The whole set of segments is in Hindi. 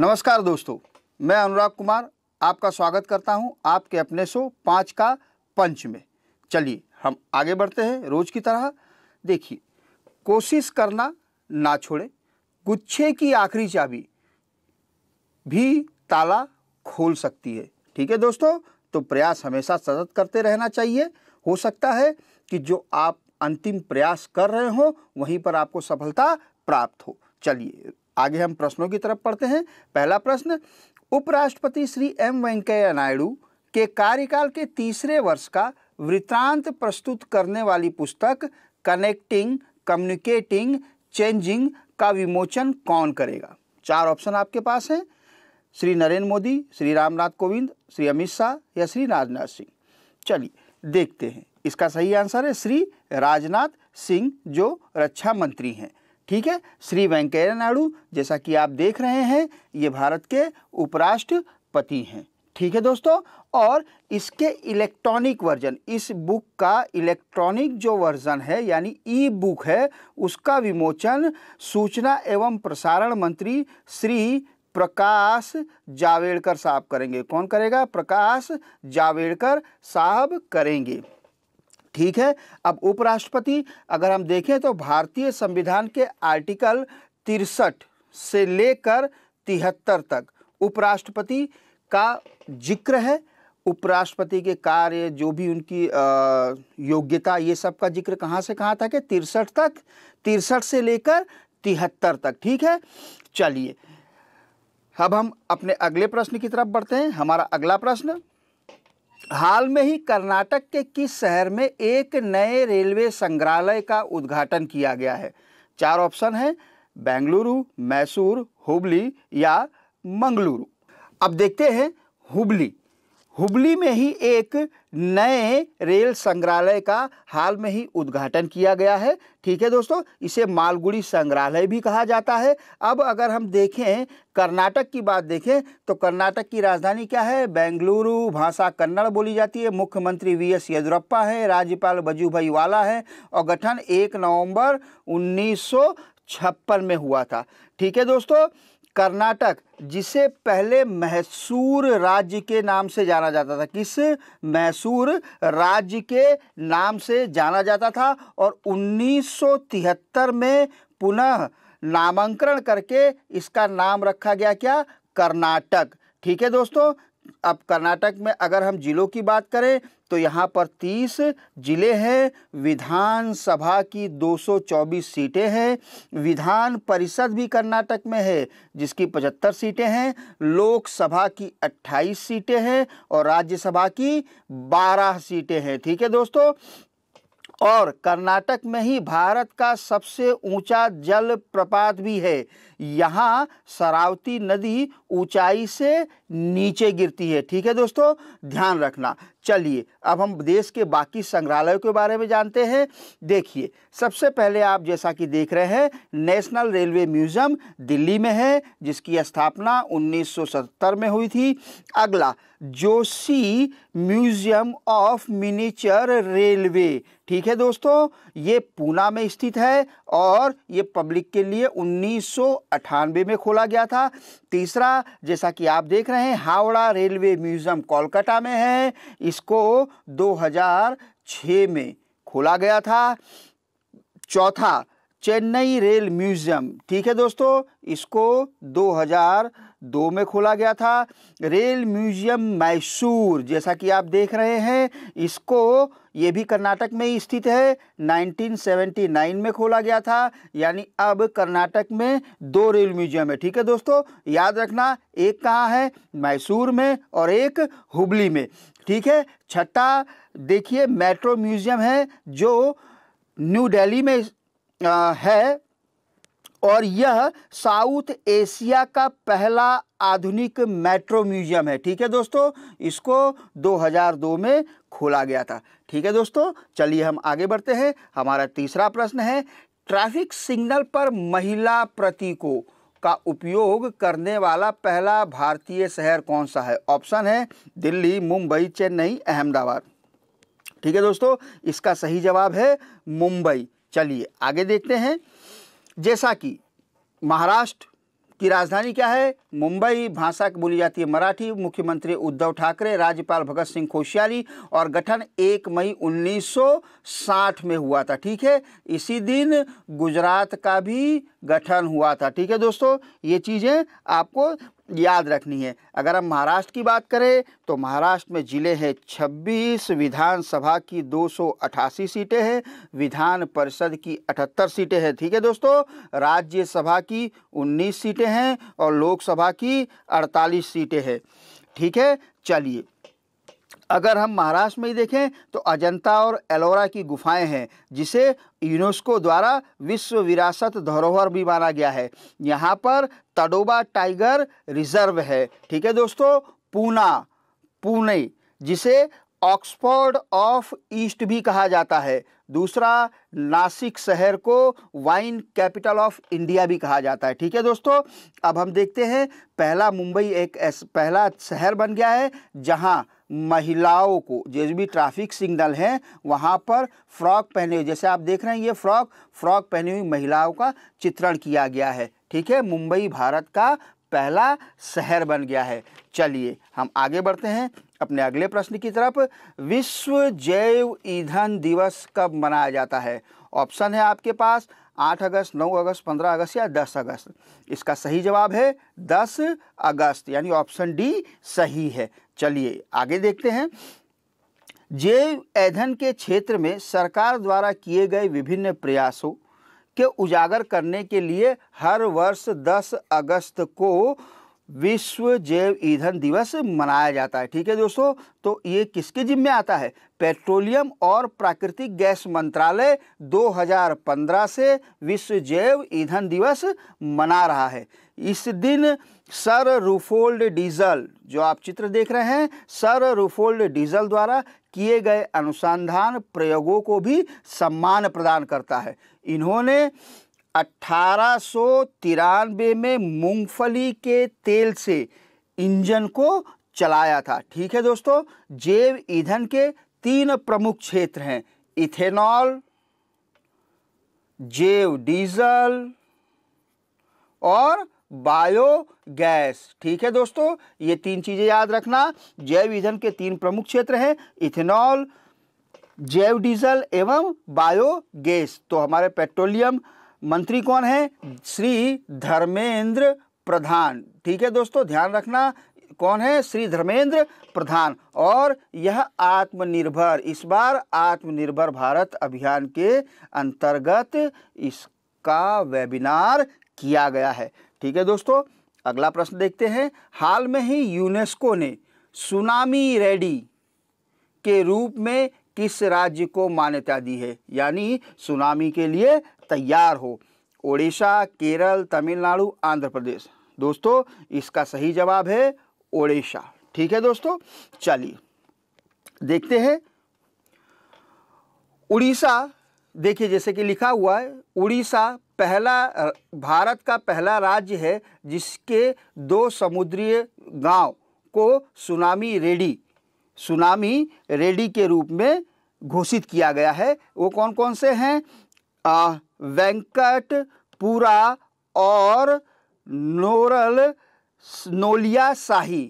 नमस्कार दोस्तों मैं अनुराग कुमार आपका स्वागत करता हूं आपके अपने शो पाँच का पंच में चलिए हम आगे बढ़ते हैं रोज की तरह देखिए कोशिश करना ना छोड़े गुच्छे की आखिरी चाबी भी ताला खोल सकती है ठीक है दोस्तों तो प्रयास हमेशा सतत करते रहना चाहिए हो सकता है कि जो आप अंतिम प्रयास कर रहे हो वहीं पर आपको सफलता प्राप्त हो चलिए आगे हम प्रश्नों की तरफ पढ़ते हैं पहला प्रश्न उपराष्ट्रपति श्री एम वेंकैया नायडू के कार्यकाल के तीसरे वर्ष का वृत्तांत प्रस्तुत करने वाली पुस्तक कनेक्टिंग कम्युनिकेटिंग चेंजिंग का विमोचन कौन करेगा चार ऑप्शन आपके पास हैं श्री नरेंद्र मोदी श्री रामनाथ कोविंद श्री अमित शाह या श्री राजनाथ सिंह चलिए देखते हैं इसका सही आंसर है श्री राजनाथ सिंह जो रक्षा मंत्री हैं ठीक है श्री वेंकैया नायडू जैसा कि आप देख रहे हैं ये भारत के उपराष्ट्रपति हैं ठीक है दोस्तों और इसके इलेक्ट्रॉनिक वर्जन इस बुक का इलेक्ट्रॉनिक जो वर्जन है यानी ई बुक है उसका विमोचन सूचना एवं प्रसारण मंत्री श्री प्रकाश जावेड़कर साहब करेंगे कौन करेगा प्रकाश जावेड़कर साहब करेंगे ठीक है अब उपराष्ट्रपति अगर हम देखें तो भारतीय संविधान के आर्टिकल तिरसठ से लेकर तिहत्तर तक उपराष्ट्रपति का जिक्र है उपराष्ट्रपति के कार्य जो भी उनकी योग्यता ये सब का जिक्र कहाँ से कहाँ तक है तिरसठ तक तिरसठ से लेकर तिहत्तर तक ठीक है चलिए अब हम अपने अगले प्रश्न की तरफ बढ़ते हैं हमारा अगला प्रश्न हाल में ही कर्नाटक के किस शहर में एक नए रेलवे संग्रहालय का उद्घाटन किया गया है चार ऑप्शन है बेंगलुरु मैसूर हुबली या मंगलुरु अब देखते हैं हुबली हुबली में ही एक नए रेल संग्रहालय का हाल में ही उद्घाटन किया गया है ठीक है दोस्तों इसे मालगुड़ी संग्रहालय भी कहा जाता है अब अगर हम देखें कर्नाटक की बात देखें तो कर्नाटक की राजधानी क्या है बेंगलुरु भाषा कन्नड़ बोली जाती है मुख्यमंत्री वी एस येदुरप्पा है राज्यपाल वजूभाई वाला है और गठन एक नवम्बर उन्नीस छप्पन में हुआ था ठीक है दोस्तों कर्नाटक जिसे पहले मैसूर राज्य के नाम से जाना जाता था किस मैसूर राज्य के नाम से जाना जाता था और 1973 में पुनः नामांकरण करके इसका नाम रखा गया क्या कर्नाटक ठीक है दोस्तों अब कर्नाटक में अगर हम ज़िलों की बात करें तो यहाँ पर तीस ज़िले हैं विधानसभा की 224 सीटें हैं विधान परिषद भी कर्नाटक में है जिसकी 75 सीटें हैं लोकसभा की 28 सीटें हैं और राज्यसभा की 12 सीटें हैं ठीक है दोस्तों और कर्नाटक में ही भारत का सबसे ऊंचा जल प्रपात भी है यहाँ सरावती नदी ऊंचाई से नीचे गिरती है ठीक है दोस्तों ध्यान रखना चलिए अब हम देश के बाकी संग्रहालयों के बारे में जानते हैं देखिए सबसे पहले आप जैसा कि देख रहे हैं नेशनल रेलवे म्यूज़ियम दिल्ली में है जिसकी स्थापना 1970 में हुई थी अगला Joshi museum of miniature railway ठीक है दोस्तों ये पूना में स्थित है और ये पब्लिक के लिए उन्नीस में खोला गया था तीसरा जैसा कि आप देख रहे हैं हावड़ा रेलवे म्यूज़ियम कोलकाता में है इस इसको 2006 में खोला गया था चौथा चेन्नई रेल म्यूजियम ठीक है दोस्तों इसको 2002 में खोला गया था रेल म्यूजियम मैसूर जैसा कि आप देख रहे हैं इसको ये भी कर्नाटक में ही स्थित है 1979 में खोला गया था यानी अब कर्नाटक में दो रेल म्यूजियम है ठीक है दोस्तों याद रखना एक कहाँ है मैसूर में और एक हुबली में ठीक है छठा देखिए मेट्रो म्यूजियम है जो न्यू दिल्ली में आ, है और यह साउथ एशिया का पहला आधुनिक मेट्रो म्यूजियम है ठीक है दोस्तों इसको 2002 में खोला गया था ठीक है दोस्तों चलिए हम आगे बढ़ते हैं हमारा तीसरा प्रश्न है ट्रैफिक सिग्नल पर महिला प्रतीकों का उपयोग करने वाला पहला भारतीय शहर कौन सा है ऑप्शन है दिल्ली मुंबई चेन्नई अहमदाबाद ठीक है दोस्तों इसका सही जवाब है मुंबई चलिए आगे देखते हैं जैसा कि महाराष्ट्र की राजधानी क्या है मुंबई भाषा बोली जाती है मराठी मुख्यमंत्री उद्धव ठाकरे राज्यपाल भगत सिंह कोश्यारी और गठन 1 मई 1960 में हुआ था ठीक है इसी दिन गुजरात का भी गठन हुआ था ठीक है दोस्तों ये चीज़ें आपको याद रखनी है अगर हम महाराष्ट्र की बात करें तो महाराष्ट्र में ज़िले हैं 26 विधानसभा की 288 सीटें हैं विधान परिषद की 78 सीटें हैं ठीक है दोस्तों राज्यसभा की 19 सीटें हैं और लोकसभा की 48 सीटें हैं ठीक है चलिए अगर हम महाराष्ट्र में ही देखें तो अजंता और एलोरा की गुफाएं हैं जिसे यूनेस्को द्वारा विश्व विरासत धरोहर भी माना गया है यहाँ पर तडोबा टाइगर रिजर्व है ठीक है दोस्तों पूना पुणे जिसे ऑक्सफोर्ड ऑफ ईस्ट भी कहा जाता है दूसरा नासिक शहर को वाइन कैपिटल ऑफ इंडिया भी कहा जाता है ठीक है दोस्तों अब हम देखते हैं पहला मुंबई एक पहला शहर बन गया है जहां महिलाओं को जो भी ट्रैफिक सिग्नल हैं वहाँ पर फ्रॉक पहने हुए जैसे आप देख रहे हैं ये फ्रॉक फ्रॉक पहनी हुई महिलाओं का चित्रण किया गया है ठीक है मुंबई भारत का पहला शहर बन गया है चलिए हम आगे बढ़ते हैं अपने अगले प्रश्न की तरफ विश्व जैव ईंधन दिवस कब मनाया जाता है ऑप्शन है आपके पास आठ अगस्त नौ अगस्त पंद्रह अगस्त या दस अगस्त इसका सही जवाब है दस अगस्त यानी ऑप्शन डी सही है चलिए आगे देखते हैं जैव ऐधन के क्षेत्र में सरकार द्वारा किए गए विभिन्न प्रयासों के उजागर करने के लिए हर वर्ष दस अगस्त को विश्व जैव ईंधन दिवस मनाया जाता है ठीक है दोस्तों तो ये किसके जिम्मे आता है पेट्रोलियम और प्राकृतिक गैस मंत्रालय 2015 से विश्व जैव ईंधन दिवस मना रहा है इस दिन सर रूफोल्ड डीजल जो आप चित्र देख रहे हैं सर रूफोल्ड डीजल द्वारा किए गए अनुसंधान प्रयोगों को भी सम्मान प्रदान करता है इन्होंने अट्ठारह में मूंगफली के तेल से इंजन को चलाया था ठीक है दोस्तों जैव ईंधन के तीन प्रमुख क्षेत्र हैं इथेनॉल जैव डीजल और बायोगैस ठीक है दोस्तों ये तीन चीज़ें याद रखना जैव ईंधन के तीन प्रमुख क्षेत्र हैं इथेनॉल जैव डीजल एवं बायोगैस तो हमारे पेट्रोलियम मंत्री कौन है हम्म। श्री धर्मेंद्र प्रधान ठीक है दोस्तों ध्यान रखना कौन है श्री धर्मेंद्र प्रधान और यह आत्मनिर्भर इस बार आत्मनिर्भर भारत अभियान के अंतर्गत इसका वेबिनार किया गया है ठीक है दोस्तों अगला प्रश्न देखते हैं हाल में ही यूनेस्को ने सुनामी रेडी के रूप में किस राज्य को मान्यता दी है यानी सुनामी के लिए तैयार हो ओडिशा केरल तमिलनाडु आंध्र प्रदेश दोस्तों इसका सही जवाब है ओडिशा ठीक है दोस्तों चलिए देखते हैं उड़ीसा देखिए जैसे कि लिखा हुआ है उड़ीसा पहला भारत का पहला राज्य है जिसके दो समुद्रीय गांव को सुनामी रेडी सुनामी रेडी के रूप में घोषित किया गया है वो कौन कौन से हैं वेंकट पूरा और नोरल नोलिया शाही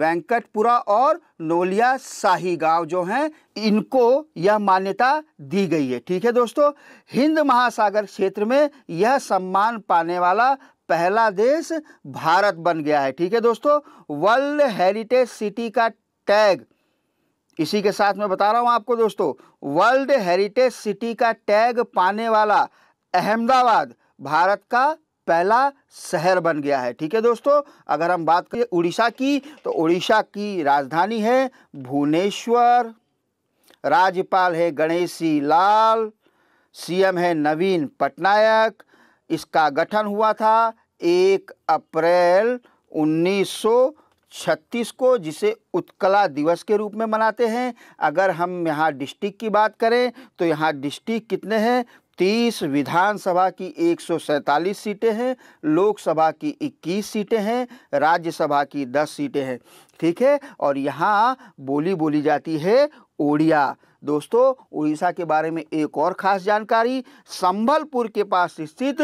वेंकटपुरा और नोलिया शाही गांव जो हैं इनको यह मान्यता दी गई है ठीक है दोस्तों हिंद महासागर क्षेत्र में यह सम्मान पाने वाला पहला देश भारत बन गया है ठीक है दोस्तों वर्ल्ड हेरिटेज सिटी का टैग इसी के साथ मैं बता रहा हूँ आपको दोस्तों वर्ल्ड हेरिटेज सिटी का टैग पाने वाला अहमदाबाद भारत का पहला शहर बन गया है ठीक है दोस्तों अगर हम बात करें उड़ीसा की तो उड़ीसा की राजधानी है भुवनेश्वर राज्यपाल है गणेशी लाल सीएम है नवीन पटनायक इसका गठन हुआ था एक अप्रैल उन्नीस छत्तीस को जिसे उत्कला दिवस के रूप में मनाते हैं अगर हम यहाँ डिस्ट्रिक्ट की बात करें तो यहाँ डिस्ट्रिक्ट कितने हैं तीस विधानसभा की एक सीटें हैं लोकसभा की 21 सीटें हैं राज्यसभा की 10 सीटें हैं ठीक है और यहाँ बोली बोली जाती है ओडिया दोस्तों उड़ीसा के बारे में एक और खास जानकारी संभलपुर के पास स्थित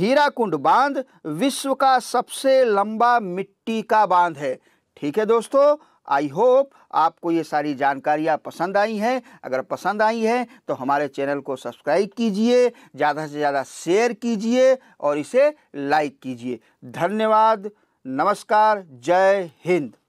हीराकुंड बांध विश्व का सबसे लंबा मिट्टी का बांध है ठीक है दोस्तों आई होप आपको ये सारी जानकारियाँ पसंद आई हैं अगर पसंद आई हैं तो हमारे चैनल को सब्सक्राइब कीजिए ज़्यादा से ज़्यादा शेयर कीजिए और इसे लाइक कीजिए धन्यवाद नमस्कार जय हिंद